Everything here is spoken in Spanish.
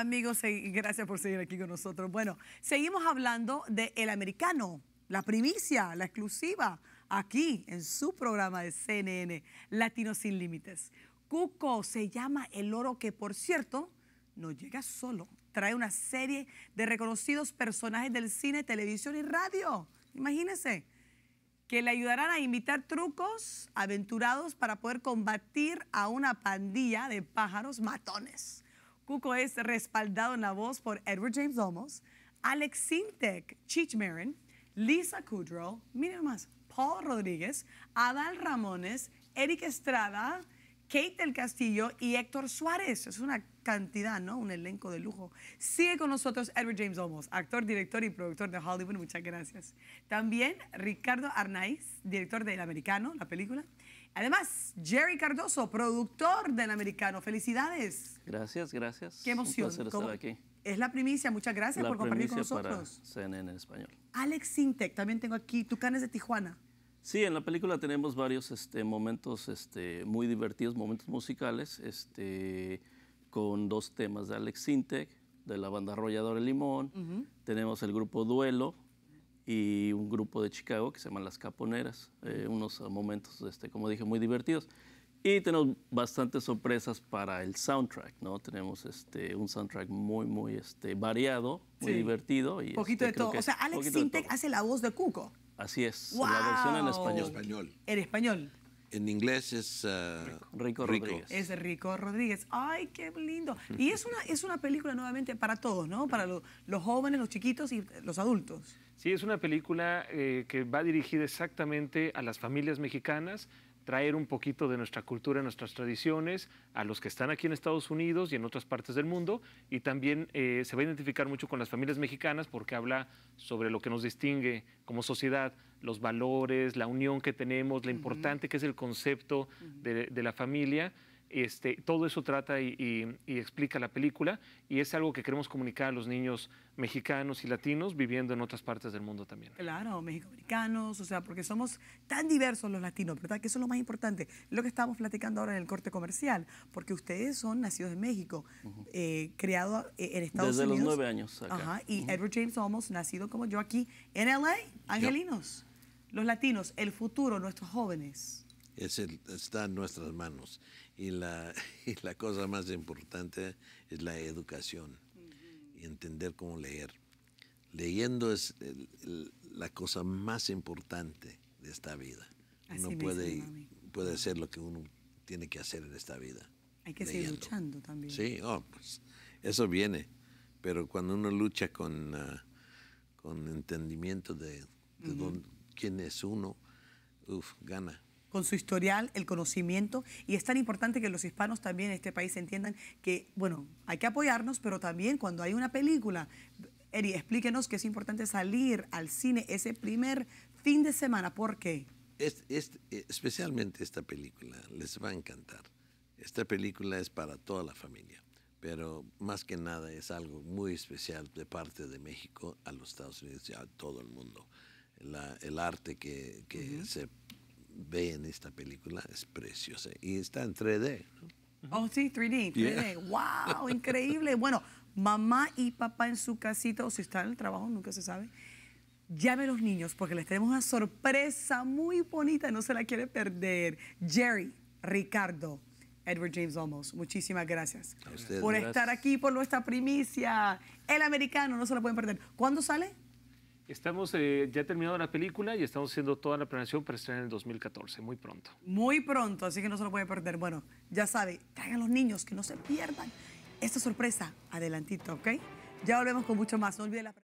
Amigos, gracias por seguir aquí con nosotros. Bueno, seguimos hablando de El Americano, la primicia, la exclusiva, aquí en su programa de CNN, Latino Sin Límites. Cuco se llama el oro que, por cierto, no llega solo. Trae una serie de reconocidos personajes del cine, televisión y radio. Imagínense que le ayudarán a invitar trucos aventurados para poder combatir a una pandilla de pájaros matones. Cuco es respaldado en la voz por Edward James Olmos, Alex Sintek, Chich Marin, Lisa Kudrow, miren más, Paul Rodríguez, Adal Ramones, Eric Estrada, Kate del Castillo y Héctor Suárez. Es una cantidad, ¿no? Un elenco de lujo. Sigue con nosotros Edward James Olmos, actor, director y productor de Hollywood. Muchas gracias. También Ricardo Arnaiz, director de El Americano, la película. Además, Jerry Cardoso, productor del Americano. Felicidades. Gracias, gracias. Qué emoción. Un placer estar aquí. Es la primicia, muchas gracias por compartir con nosotros. CNN en español. Alex Sintec, también tengo aquí, Tucanes de Tijuana. Sí, en la película tenemos varios este, momentos este, muy divertidos, momentos musicales, este, con dos temas de Alex Sintec, de la banda Arrollador El Limón. Tenemos el grupo Duelo, y un grupo de Chicago que se llaman Las Caponeras, eh, unos momentos, este, como dije, muy divertidos. Y tenemos bastantes sorpresas para el soundtrack, ¿no? Tenemos este, un soundtrack muy, muy este, variado, muy divertido. Y, poquito este, de todo. O sea, Alex Sintek hace la voz de Cuco. Así es, la versión español. En español. En español en inglés es ah, Rico. Rodríguez. Es Rico Rodríguez. Ay, qué lindo. Y es una, es una película nuevamente para todos, ¿no? Para los jóvenes, los chiquitos y los adultos. Sí, es una película eh, que va dirigida exactamente a las familias mexicanas, traer un poquito de nuestra cultura, nuestras tradiciones a los que están aquí en Estados Unidos y en otras partes del mundo. Y también eh, se va a identificar mucho con las familias mexicanas porque habla sobre lo que nos distingue como sociedad, los valores, la unión que tenemos, lo importante que es el concepto de la familia. Este, todo eso trata y, explica la película y es algo que queremos comunicar a los niños mexicanos y latinos viviendo en otras partes del mundo también. Claro, mexicanos, o sea, porque somos tan diversos los latinos, ¿verdad? Que eso es lo más importante, lo que estábamos platicando ahora en el corte comercial, porque ustedes son nacidos en México, eh, eh, en Estados Unidos. Desde los nueve años. Acá. Ajá, y Edward James Olmos, nacido como yo aquí en LA, angelinos, los latinos, el futuro, nuestros jóvenes es está en nuestras manos. Y la, la, cosa más importante es la educación y entender cómo leer. Leyendo es la cosa más importante de esta vida. Así uno puede, puede hacer lo que uno tiene que hacer en esta vida. Hay que seguir luchando también. Sí, oh, pues, eso viene. Pero cuando uno lucha con, ah, con entendimiento de, de quién es uno, gana con su historial, el conocimiento, y es tan importante que los hispanos también en este país entiendan que, bueno, hay que apoyarnos, pero también cuando hay una película, Eri, explíquenos que es importante salir al cine ese primer fin de semana, ¿por qué? Es, especialmente esta película, les va a encantar. Esta película es para toda la familia, pero más que nada es algo muy especial de parte de México a los Estados Unidos y a todo el mundo. el arte que, que se vean esta película, es preciosa. Y está en 3D, Oh, sí, 3D, 3D. ¡Wow! Increíble. Bueno, mamá y papá en su casita, o si están en el trabajo, nunca se sabe. Llame a los niños porque les tenemos una sorpresa muy bonita, no se la quiere perder. Jerry, Ricardo, Edward James Olmos, muchísimas gracias por estar aquí, por nuestra primicia. El americano, no se la pueden perder. ¿Cuándo sale? Estamos eh, ya terminado la película y estamos haciendo toda la planeación para estrenar en el 2014, muy pronto. Muy pronto, así que no se lo puede perder. Bueno, ya sabe, traigan los niños, que no se pierdan esta sorpresa. Adelantito, ¿ok? Ya volvemos con mucho más. No la...